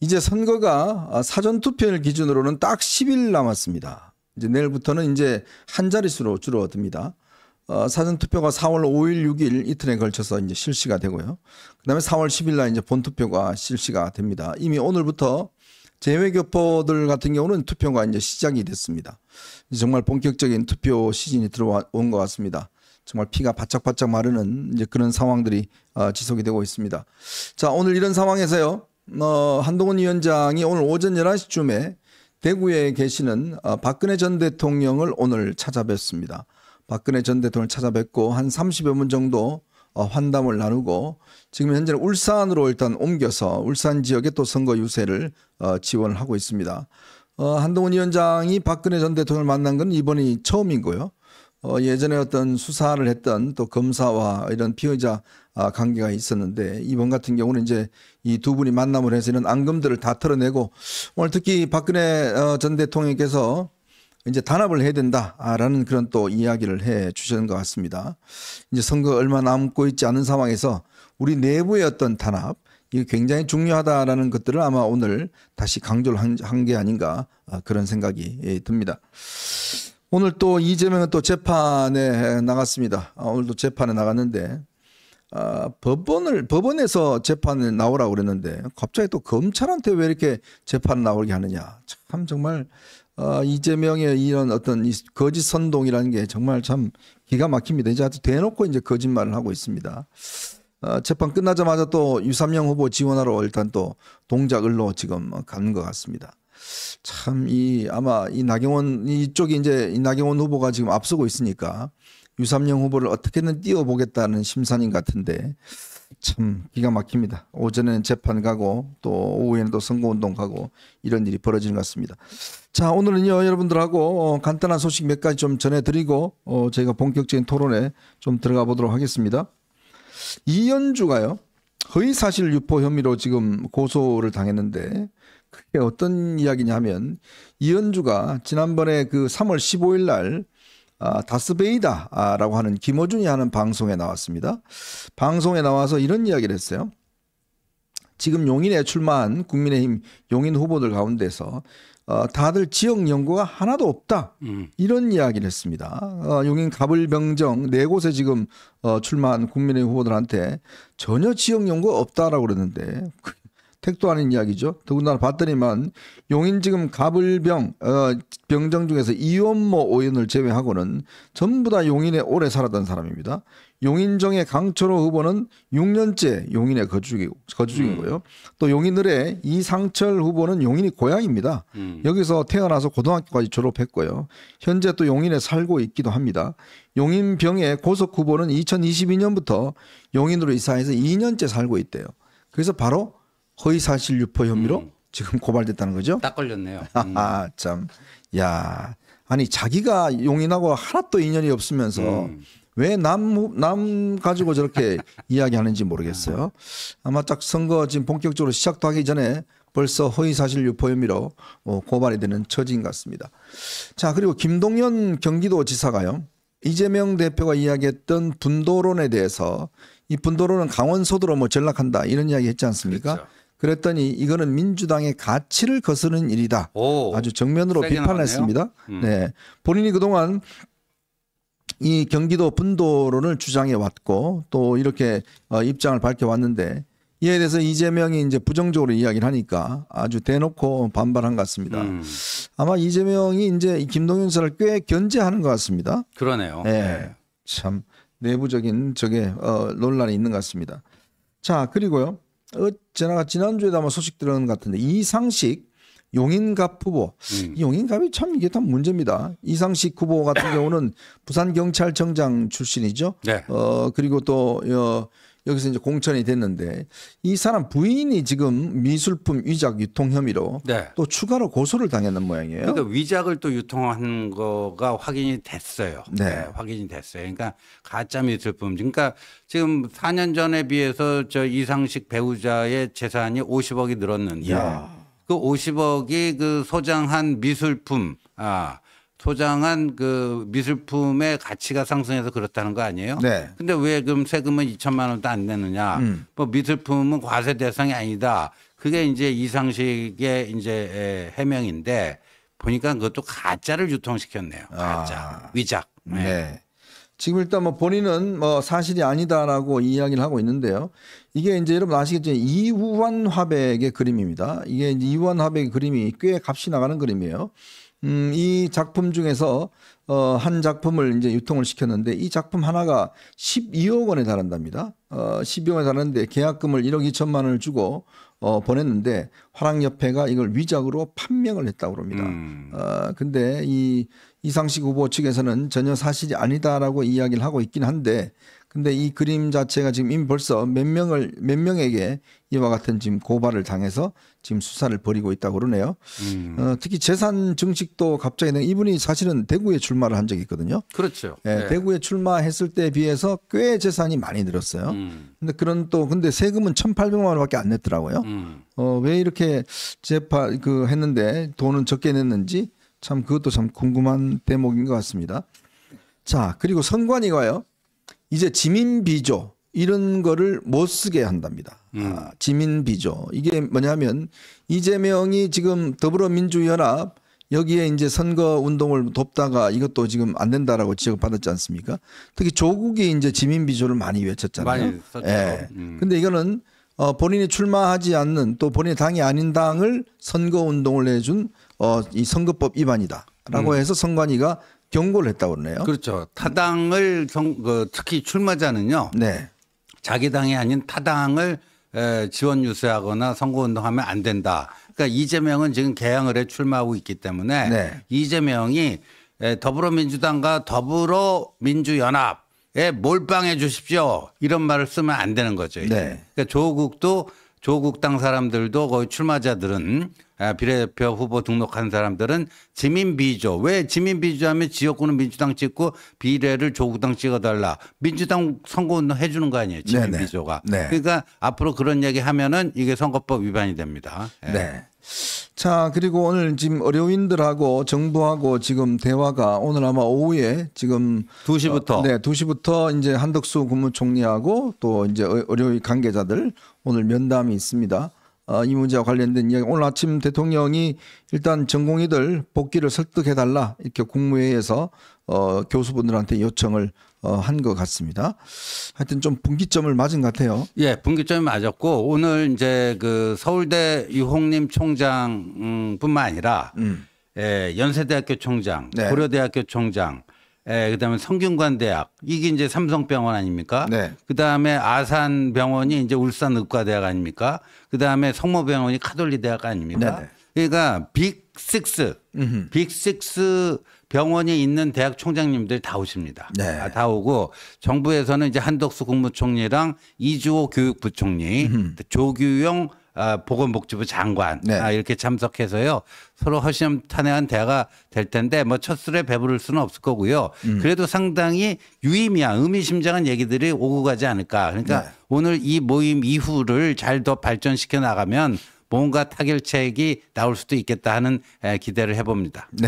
이제 선거가 아, 사전 투표일 기준으로는 딱 10일 남았습니다. 이제 내일부터는 이제 한 자릿수로 줄어듭니다. 어, 사전 투표가 4월 5일, 6일 이틀에 걸쳐서 이제 실시가 되고요. 그다음에 4월 10일 날 이제 본 투표가 실시가 됩니다. 이미 오늘부터 재외교포들 같은 경우는 투표가 이제 시작이 됐습니다. 이제 정말 본격적인 투표 시즌이 들어온 것 같습니다. 정말 피가 바짝바짝 마르는 이제 그런 상황들이 어, 지속이 되고 있습니다. 자, 오늘 이런 상황에서요. 어, 한동훈 위원장이 오늘 오전 11시쯤에 대구에 계시는 어, 박근혜 전 대통령을 오늘 찾아뵀습니다. 박근혜 전 대통령을 찾아뵙고 한 30여 분 정도 어, 환담을 나누고 지금 현재는 울산으로 일단 옮겨서 울산 지역에 또 선거 유세를 어, 지원을 하고 있습니다. 어, 한동훈 위원장이 박근혜 전 대통령을 만난 건 이번이 처음이고요. 어, 예전에 어떤 수사를 했던 또 검사와 이런 피의자 아, 관계가 있었는데 이번 같은 경우는 이제 이 두 분이 만남을 해서 이런 앙금들을 다 털어내고 오늘 특히 박근혜 어, 전 대통령께서 이제 단합을 해야 된다라는 그런 또 이야기를 해주셨는것 같습니다. 이제 선거 얼마 남고 있지 않은 상황에서 우리 내부의 어떤 단합 이 굉장히 중요하다라는 것들을 아마 오늘 다시 강조를 한 게 아닌가 아, 그런 생각이 예, 듭니다. 오늘 또 이재명은 또 재판에 나갔습니다. 아, 오늘도 재판에 나갔는데 아, 법원을 법원에서 재판에 나오라고 그랬는데 갑자기 또 검찰한테 왜 이렇게 재판 나오게 하느냐 참 정말 어, 이재명의 이런 어떤 거짓 선동이라는 게 정말 참 기가 막힙니다. 이제 아주 대놓고 이제 거짓말을 하고 있습니다. 어, 재판 끝나자마자 또 유삼영 후보 지원하러 일단 또 동작을로 지금 간 것 같습니다. 참이 아마 이 나경원 이쪽이 이제 이 나경원 후보가 지금 앞서고 있으니까 유삼영 후보를 어떻게든 띄워보겠다는 심산인 같은데 참 기가 막힙니다. 오전에는 재판 가고 또 오후에는 또 선거운동 가고 이런 일이 벌어지는 것 같습니다. 자 오늘은요 여러분들하고 어, 간단한 소식 몇 가지 좀 전해드리고 어, 저희가 본격적인 토론에 좀 들어가 보도록 하겠습니다. 이현주가요 허위사실 유포 혐의로 지금 고소를 당했는데 그게 어떤 이야기냐면 이현주가 지난번에 그 3월 15일 날 아, 다스베이다라고 하는 김호준이 하는 방송에 나왔습니다. 방송에 나와서 이런 이야기를 했어요. 지금 용인에 출마한 국민의힘 용인 후보들 가운데서 어, 다들 지역 연구가 하나도 없다 음. 이런 이야기를 했습니다. 어, 용인 가불병정 네 곳에 지금 어, 출마한 국민의힘 후보들한테 전혀 지역 연구 가 없다라고 그러는데 택도 아닌 이야기죠. 더군다나 봤더니만 용인 지금 가불병 어, 병정 중에서 이원모 오원을 제외하고는 전부 다 용인에 오래 살았던 사람입니다. 용인정의 강철호 후보는 6년째 용인에 거주 중이고, 거주 중이고요. 음. 또 용인을의 이상철 후보는 용인이 고향입니다. 음. 여기서 태어나서 고등학교까지 졸업했고요. 현재 또 용인에 살고 있기도 합니다. 용인병의 고속 후보는 2022년부터 용인으로 이사해서 2년째 살고 있대요. 그래서 바로 허위 사실 유포 혐의로 음. 지금 고발됐다는 거죠? 딱 걸렸네요. 음. 아, 참. 야. 아니 자기가 용인하고 하나도 인연이 없으면서 음. 왜남 남 가지고 저렇게 이야기하는지 모르겠어요. 아마 딱 선거 지금 본격적으로 시작도 하기 전에 벌써 허위사실 유포 혐의로 어, 고발이 되는 처지인 것 같습니다. 자 그리고 김동연 경기도지사가요. 이재명 대표가 이야기했던 분도론에 대해서 이 분도론은 강원소도로뭐 전락한다 이런 이야기 했지 않습니까? 그렇죠. 그랬더니 이거는 민주당의 가치를 거스는 일이다. 오, 아주 정면으로 비판 했습니다. 음. 네. 본인이 그동안 이 경기도 분도론을 주장해 왔고 또 이렇게 어, 입장을 밝혀 왔는데 이에 대해서 이재명이 이제 부정적으로 이야기를 하니까 아주 대놓고 반발한 것 같습니다. 음. 아마 이재명이 이제 김동연 사를 꽤 견제하는 것 같습니다. 그러네요. 네. 네. 참 내부적인 저게 어, 논란이 있는 것 같습니다. 자 그리고요. 제가 어, 지난주에도 아마 소식 들은 것 같은데 이상식 용인갑 후보. 음. 용인갑이 참 이게 참 문제입니다. 이상식 후보 같은 경우는 부산 경찰청장 출신이죠. 네. 어 그리고 또 어, 여기서 이제 공천이 됐는데 이 사람 부인이 지금 미술품 위작 유통 혐의로 네. 또 추가로 고소를 당했는 모양이에요. 그러니까 위작을 또 유통한 거가 확인이 됐어요. 네. 네 확인이 됐어요. 그러니까 가짜 미술품. 그러니까 지금 4년 전에 비해서 저 이상식 배우자의 재산이 50억이 늘었는데 야. 그 50억이 그 소장한 미술품 아 소장한 그 미술품의 가치가 상승해서 그렇다는 거 아니에요? 네. 근데 왜 그럼 세금은 2천만 원도 안 내느냐? 음. 뭐 미술품은 과세 대상이 아니다. 그게 이제 이상식의 이제 해명인데 보니까 그것도 가짜를 유통시켰네요. 아. 가짜 아. 위작. 네. 네. 지금 일단 뭐 본인은 뭐 사실이 아니다라고 이야기를 하고 있는데요. 이게 이제 여러분 아시겠지만 이우환 화백의 그림입니다. 이게 이제 이우환 화백의 그림이 꽤 값이 나가는 그림이에요. 음, 이 작품 중에서 어, 한 작품을 이제 유통을 시켰는데 이 작품 하나가 12억 원에 달한답니다. 어, 12억 원에 달하는데 계약금을 1억 2천만 원을 주고 어, 보냈는데 화랑협회가 이걸 위작으로 판명을 했다고 합니다. 음. 어, 근데 이 이상식 후보 측에서는 전혀 사실이 아니다라고 이야기를 하고 있긴 한데 근데 이 그림 자체가 지금 이미 벌써 몇 명을 몇 명에게 이와 같은 지금 고발을 당해서 지금 수사를 벌이고 있다고 그러네요. 음. 어, 특히 재산 증식도 갑자기 이분이 사실은 대구에 출마를 한 적이 있거든요. 그렇죠. 예, 네. 대구에 출마했을 때에 비해서 꽤 재산이 많이 늘었어요. 음. 근데 그런 또 근데 세금은 1,800만 원밖에 안 냈더라고요. 음. 어, 왜 이렇게 재파 그 했는데 돈은 적게 냈는지 참 그것도 참 궁금한 대목인 것 같습니다. 자, 그리고 선관위가요. 이제 지민 비조 이런 거를 못 쓰게 한답니다. 음. 아, 지민 비조 이게 뭐냐면 이재명이 지금 더불어민주연합 여기에 이제 선거 운동을 돕다가 이것도 지금 안 된다라고 지적받았지 않습니까? 특히 조국이 이제 지민 비조를 많이 외쳤잖아요. 많이 썼죠. 예. 음. 근데 이거는 어, 본인이 출마하지 않는 또 본인의 당이 아닌 당을 선거 운동을 해준 어, 이 선거법 위반이다라고 음. 해서 선관위가 경고를 했다고 그러네요. 그렇죠. 타당을 경, 그, 특히 출마자는요. 네. 자기 당이 아닌 타당을 에, 지원 유세하거나 선거운동하면 안 된다. 그러니까 이재명은 지금 개항을 해 출마하고 있기 때문에 네. 이재명이 에, 더불어민주당과 더불어민주연합에 몰빵해 주십시오. 이런 말을 쓰면 안 되는 거죠. 네. 그러니까 조국도 조국당 사람들도 거의 출마자들은 아, 비례대표 후보 등록한 사람들은 지민비조. 왜 지민비조 하면 지역구는 민주당 찍고 비례를 조국당 찍어달라. 민주당 선거운동해 주는 거 아니에요. 지민비조가. 네. 그러니까 앞으로 그런 얘기 하면은 이게 선거법 위반이 됩니다. 예. 네. 네. 자, 그리고 오늘 지금 의료인들하고 정부하고 지금 대화가 오늘 아마 오후에 지금 2시부터 어, 네, 2시부터 이제 한덕수 국무총리하고 또 이제 의료인 관계자들 오늘 면담이 있습니다. 어, 이 문제와 관련된 이야기 오늘 아침 대통령이 일단 전공의들 복귀를 설득해 달라 이렇게 국무회의에서 어, 교수분들한테 요청을 어, 한것 같습니다. 하여튼 좀 분기점을 맞은 것 같아요. 예, 분기점이 맞았고 오늘 이제 그 서울대 유홍림 총장뿐만 음, 아니라 음. 예, 연세대학교 총장, 네. 고려대학교 총장, 예, 그다음에 성균관대학 이게 이제 삼성병원 아닙니까? 네. 그다음에 아산병원이 이제 울산의과대학 아닙니까? 그다음에 성모병원이 카톨리대학 아닙니까? 네네. 네. 그러니까 빅식스빅식스 병원이 있는 대학 총장님들 다 오십니다. 네. 아, 다 오고 정부에서는 이제 한덕수 국무총리랑 이주호 교육부총리, 조규용 아, 보건복지부 장관 네. 아, 이렇게 참석해서요 서로 허심탄회한 대화가 될 텐데 뭐 첫술에 배부를 수는 없을 거고요. 음. 그래도 상당히 유의미한 의미심장한 얘기들이 오고 가지 않을까. 그러니까 네. 오늘 이 모임 이후를 잘 더 발전시켜 나가면 뭔가 타결책이 나올 수도 있겠다 하는 기대를 해봅니다. 네.